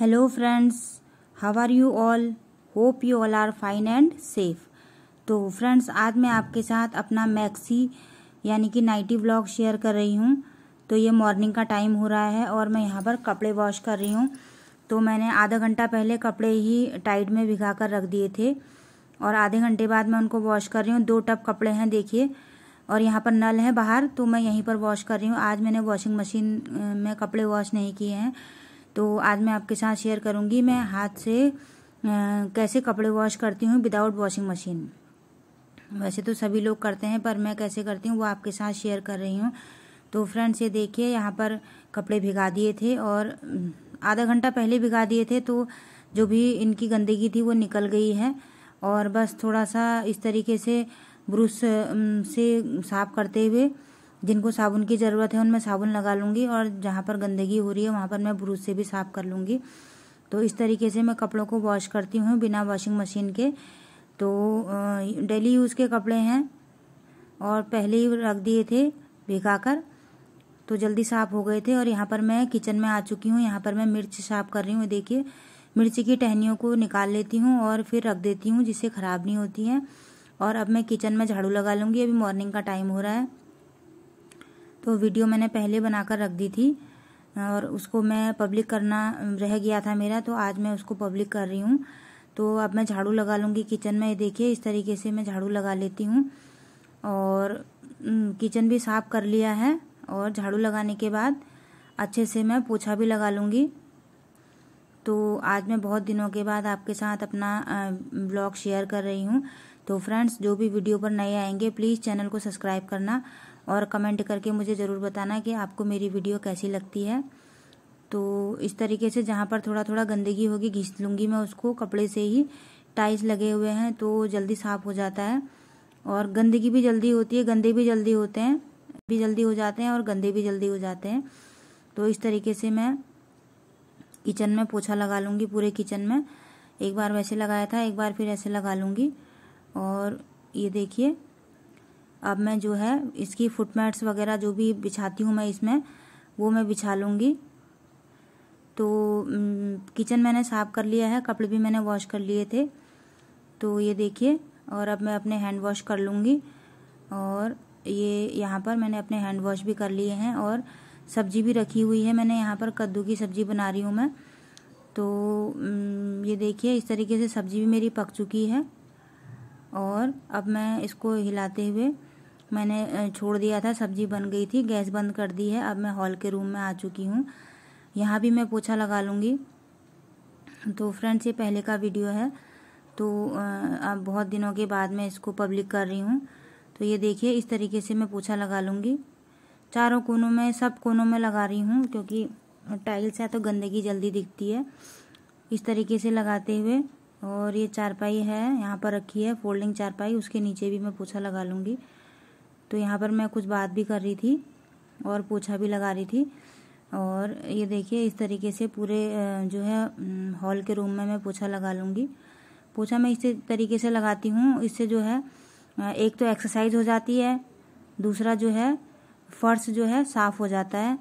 hello friends how are you all hope you all are fine and safe तो friends आज मैं आपके साथ अपना मैक्सी यानी कि नाइटी ब्लॉग शेयर कर रही हूँ तो ये मॉर्निंग का टाइम हो रहा है और मैं यहाँ पर कपड़े वॉश कर रही हूँ तो मैंने आधा घंटा पहले कपड़े ही टाइट में भिगा कर रख दिए थे और आधे घंटे बाद मैं उनको वॉश कर रही हूँ दो टप कपड़े हैं देखिए और यहाँ पर नल है बाहर तो मैं यहीं पर वॉश कर रही हूँ आज मैंने वॉशिंग मशीन में कपड़े वॉश नहीं किए हैं तो आज मैं आपके साथ शेयर करूँगी मैं हाथ से कैसे कपड़े वॉश करती हूँ विदाउट वॉशिंग मशीन वैसे तो सभी लोग करते हैं पर मैं कैसे करती हूँ वो आपके साथ शेयर कर रही हूँ तो फ्रेंड्स ये देखिए यहाँ पर कपड़े भिगा दिए थे और आधा घंटा पहले भिगा दिए थे तो जो भी इनकी गंदगी थी वो निकल गई है और बस थोड़ा सा इस तरीके से ब्रुश से साफ करते हुए जिनको साबुन की ज़रूरत है उनमें साबुन लगा लूँगी और जहाँ पर गंदगी हो रही है वहाँ पर मैं ब्रूज से भी साफ़ कर लूँगी तो इस तरीके से मैं कपड़ों को वॉश करती हूँ बिना वॉशिंग मशीन के तो डेली यूज़ के कपड़े हैं और पहले ही रख दिए थे भिगा कर तो जल्दी साफ़ हो गए थे और यहाँ पर मैं किचन में आ चुकी हूँ यहाँ पर मैं मिर्च साफ़ कर रही हूँ देखिए मिर्ची की टहनियों को निकाल लेती हूँ और फिर रख देती हूँ जिससे ख़राब नहीं होती हैं और अब मैं किचन में झाड़ू लगा लूँगी अभी मॉर्निंग का टाइम हो रहा है तो वीडियो मैंने पहले बनाकर रख दी थी और उसको मैं पब्लिक करना रह गया था मेरा तो आज मैं उसको पब्लिक कर रही हूँ तो अब मैं झाड़ू लगा लूँगी किचन में देखिए इस तरीके से मैं झाड़ू लगा लेती हूँ और किचन भी साफ कर लिया है और झाड़ू लगाने के बाद अच्छे से मैं पोछा भी लगा लूँगी तो आज मैं बहुत दिनों के बाद आपके साथ अपना ब्लॉग शेयर कर रही हूँ तो फ्रेंड्स जो भी वीडियो पर नए आएंगे प्लीज़ चैनल को सब्सक्राइब करना और कमेंट करके मुझे ज़रूर बताना कि आपको मेरी वीडियो कैसी लगती है तो इस तरीके से जहाँ पर थोड़ा थोड़ा गंदगी होगी घिस लूँगी मैं उसको कपड़े से ही टाइल्स लगे हुए हैं तो जल्दी साफ़ हो जाता है और गंदगी भी जल्दी होती है गंदे भी जल्दी होते हैं भी जल्दी हो जाते हैं और गंदे भी जल्दी हो जाते हैं तो इस तरीके से मैं किचन में पोछा लगा लूँगी पूरे किचन में एक बार वैसे लगाया था एक बार फिर ऐसे लगा लूँगी और ये देखिए अब मैं जो है इसकी फुटमैट्स वगैरह जो भी बिछाती हूँ मैं इसमें वो मैं बिछा लूँगी तो किचन मैंने साफ़ कर लिया है कपड़े भी मैंने वॉश कर लिए थे तो ये देखिए और अब मैं अपने हैंड वॉश कर लूँगी और ये यहाँ पर मैंने अपने हैंड वॉश भी कर लिए हैं और सब्जी भी रखी हुई है मैंने यहाँ पर कद्दू की सब्ज़ी बना रही हूँ मैं तो ये देखिए इस तरीके से सब्ज़ी भी मेरी पक चुकी है और अब मैं इसको हिलाते हुए मैंने छोड़ दिया था सब्जी बन गई थी गैस बंद कर दी है अब मैं हॉल के रूम में आ चुकी हूँ यहाँ भी मैं पोछा लगा लूँगी तो फ्रेंड्स ये पहले का वीडियो है तो अब बहुत दिनों के बाद मैं इसको पब्लिक कर रही हूँ तो ये देखिए इस तरीके से मैं पोछा लगा लूँगी चारों कोनों में सब कोनों में लगा रही हूँ क्योंकि टाइल्स है तो गंदगी जल्दी दिखती है इस तरीके से लगाते हुए और ये चारपाई है यहाँ पर रखी है फोल्डिंग चारपाई उसके नीचे भी मैं पोछा लगा लूँगी तो यहाँ पर मैं कुछ बात भी कर रही थी और पोछा भी लगा रही थी और ये देखिए इस तरीके से पूरे जो है हॉल के रूम में मैं पोछा लगा लूँगी पोछा मैं इस तरीके से लगाती हूँ इससे जो है एक तो एक्सरसाइज हो जाती है दूसरा जो है फर्श जो है साफ़ हो जाता है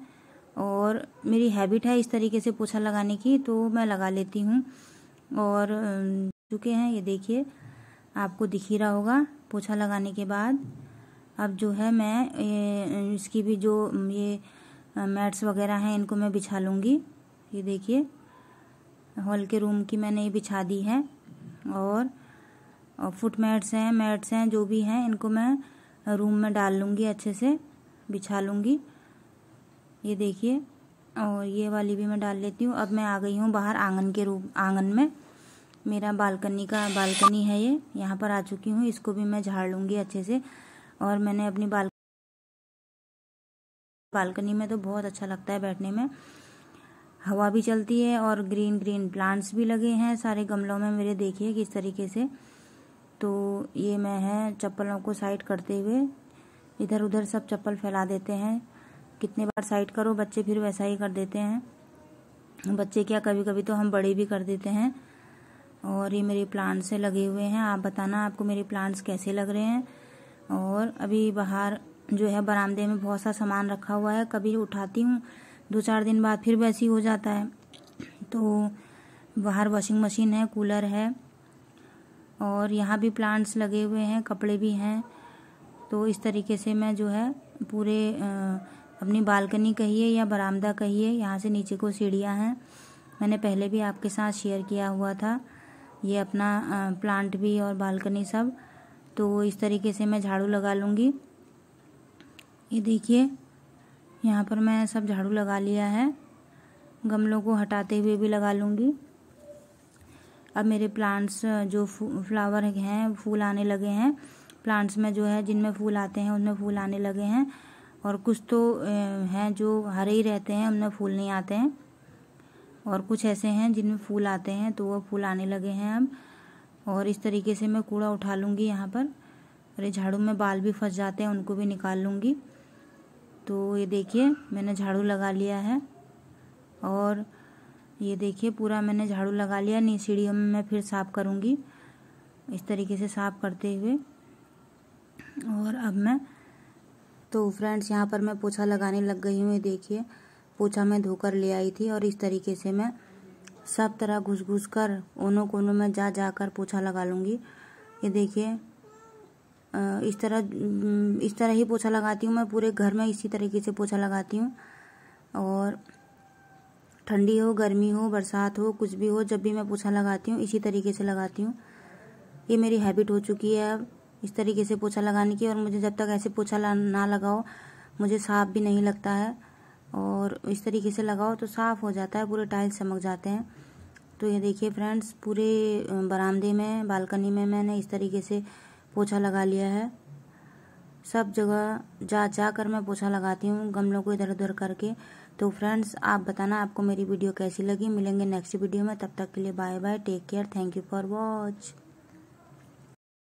और मेरी हैबिट है इस तरीके से पोछा लगाने की तो मैं लगा लेती हूँ और चुके हैं ये देखिए आपको दिख ही रहा होगा पोछा लगाने के बाद अब जो है मैं ये इसकी भी जो ये मैट्स वगैरह हैं इनको मैं बिछा लूँगी ये देखिए हॉल के रूम की मैंने ये बिछा दी है और, और फुट मैट्स हैं मैट्स हैं जो भी हैं इनको मैं रूम में डाल लूँगी अच्छे से बिछा लूँगी ये देखिए और ये वाली भी मैं डाल लेती हूँ अब मैं आ गई हूँ बाहर आंगन के रूप आंगन में मेरा बालकनी का बालकनी है ये यहाँ पर आ चुकी हूँ इसको भी मैं झाड़ लूँगी अच्छे से और मैंने अपनी बाल बालकनी में तो बहुत अच्छा लगता है बैठने में हवा भी चलती है और ग्रीन ग्रीन प्लांट्स भी लगे हैं सारे गमलों में मेरे देखिए किस तरीके से तो ये मैं है चप्पलों को साइड करते हुए इधर उधर सब चप्पल फैला देते हैं कितने बार साइड करो बच्चे फिर वैसा ही कर देते हैं बच्चे क्या कभी कभी तो हम बड़े भी कर देते हैं और ये मेरे प्लांट्स से लगे हुए हैं आप बताना आपको मेरे प्लांट्स कैसे लग रहे हैं और अभी बाहर जो है बरामदे में बहुत सा सामान रखा हुआ है कभी उठाती हूँ दो चार दिन बाद फिर वैसे ही हो जाता है तो बाहर वॉशिंग मशीन है कूलर है और यहाँ भी प्लांट्स लगे हुए हैं कपड़े भी हैं तो इस तरीके से मैं जो है पूरे अपनी बालकनी कहिए या बरामदा कहिए यहाँ से नीचे को सीढ़ियाँ हैं मैंने पहले भी आपके साथ शेयर किया हुआ था ये अपना प्लांट भी और बालकनी सब तो इस तरीके से मैं झाड़ू लगा लूँगी ये देखिए यहाँ पर मैं सब झाड़ू लगा लिया है गमलों को हटाते हुए भी लगा लूँगी अब मेरे प्लांट्स जो फ्लावर हैं फूल आने लगे हैं प्लांट्स में जो है जिनमें फूल आते हैं उनमें फूल आने लगे हैं और कुछ तो हैं जो हरे ही रहते हैं उनमें फूल नहीं आते हैं और कुछ ऐसे हैं जिनमें फूल आते हैं तो वह फूल आने लगे हैं अब और इस तरीके से मैं कूड़ा उठा लूँगी यहाँ पर अरे झाड़ू में बाल भी फंस जाते हैं उनको भी निकाल लूँगी तो ये देखिए मैंने झाड़ू लगा लिया है और ये देखिए पूरा मैंने झाड़ू लगा लिया नहीं सीढ़ियों में मैं फिर साफ़ करूँगी इस तरीके से साफ़ करते हुए और अब मैं तो फ्रेंड्स यहाँ पर मैं पोछा लगाने लग गई हूँ ये देखिए पोछा मैं धोकर ले आई थी और इस तरीके से मैं सब तरह घुस घुस कर ओनों कोनों में जा जा कर पोछा लगा लूँगी ये देखिए इस तरह इस तरह ही पोछा लगाती हूँ मैं पूरे घर में इसी तरीके से पोछा लगाती हूँ और ठंडी हो गर्मी हो बरसात हो कुछ भी हो जब भी मैं पोछा लगाती हूँ इसी तरीके से लगाती हूँ ये मेरी हैबिट हो चुकी है अब इस तरीके से पोछा लगाने की और मुझे जब तक ऐसे पोछा ना लगाओ मुझे साफ भी नहीं लगता है और इस तरीके से लगाओ तो साफ़ हो जाता है पूरे टाइल्स चमक जाते हैं तो ये देखिए फ्रेंड्स पूरे बरामदे में बालकनी में मैंने इस तरीके से पोछा लगा लिया है सब जगह जा जा कर मैं पोछा लगाती हूँ गमलों को इधर उधर करके तो फ्रेंड्स आप बताना आपको मेरी वीडियो कैसी लगी मिलेंगे नेक्स्ट वीडियो में तब तक के लिए bye bye take care thank you for watch